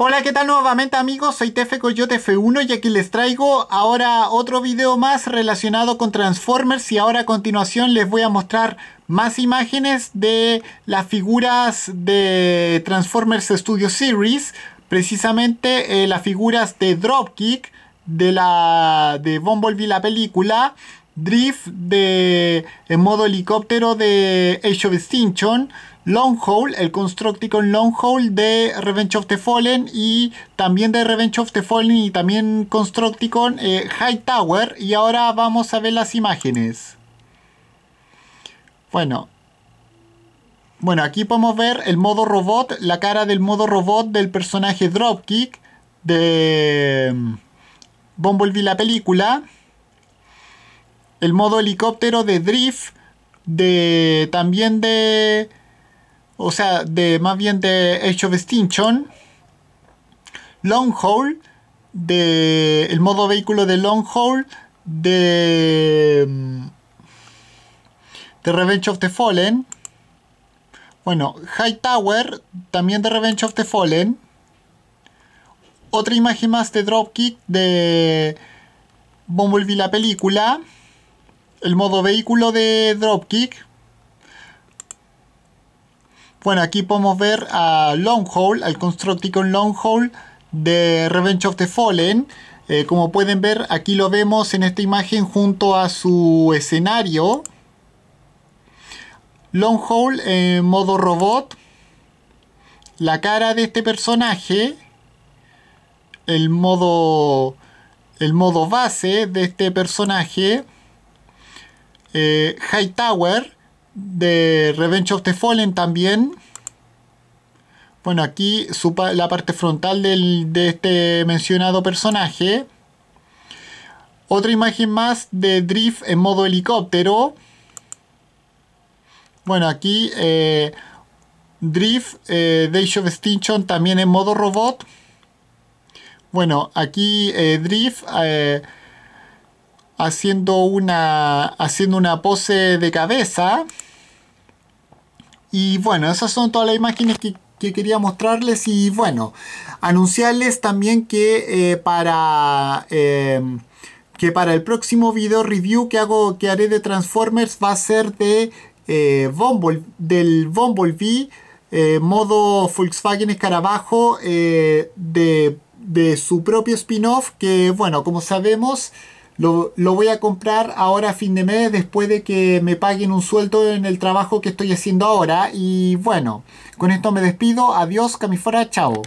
Hola, ¿qué tal nuevamente amigos? Soy Tefe Coyote F1 y aquí les traigo ahora otro video más relacionado con Transformers y ahora a continuación les voy a mostrar más imágenes de las figuras de Transformers Studio Series, precisamente eh, las figuras de Dropkick de la de Bumblebee la película, Drift de en modo helicóptero de Age of Extinction haul, el Constructicon haul de Revenge of the Fallen y también de Revenge of the Fallen y también Constructicon eh, High Tower. Y ahora vamos a ver las imágenes. Bueno. Bueno, aquí podemos ver el modo robot, la cara del modo robot del personaje Dropkick de mm, Bumblebee la película. El modo helicóptero de Drift de también de o sea, de más bien de Age of Extinction, Long Haul, de el modo vehículo de Long Haul, de, mm, de Revenge of the Fallen, bueno, Tower, también de Revenge of the Fallen, otra imagen más de Dropkick de Bumblebee la película, el modo vehículo de Dropkick, bueno, aquí podemos ver a Longhole, al Constructicon Longhole de Revenge of the Fallen. Eh, como pueden ver, aquí lo vemos en esta imagen junto a su escenario. Longhole en modo robot. La cara de este personaje. El modo, el modo base de este personaje. Eh, Hightower de Revenge of the Fallen también. Bueno, aquí la parte frontal de este mencionado personaje. Otra imagen más de Drift en modo helicóptero. Bueno, aquí eh, Drift, eh, Days of Extinction también en modo robot. Bueno, aquí eh, Drift eh, haciendo, una, haciendo una pose de cabeza. Y bueno, esas son todas las imágenes que, quería mostrarles y bueno, anunciarles también que eh, para... Em, que para el próximo video review que hago que haré de Transformers va a ser de eh, del Bumblebee eh, modo Volkswagen Escarabajo eh, de, de, su propio spin-off que bueno como sabemos lo, voy a comprar ahora a fin de mes después de que me paguen un sueldo en el trabajo que estoy haciendo ahora. Y bueno, con esto me despido. Adiós, camifora, chao.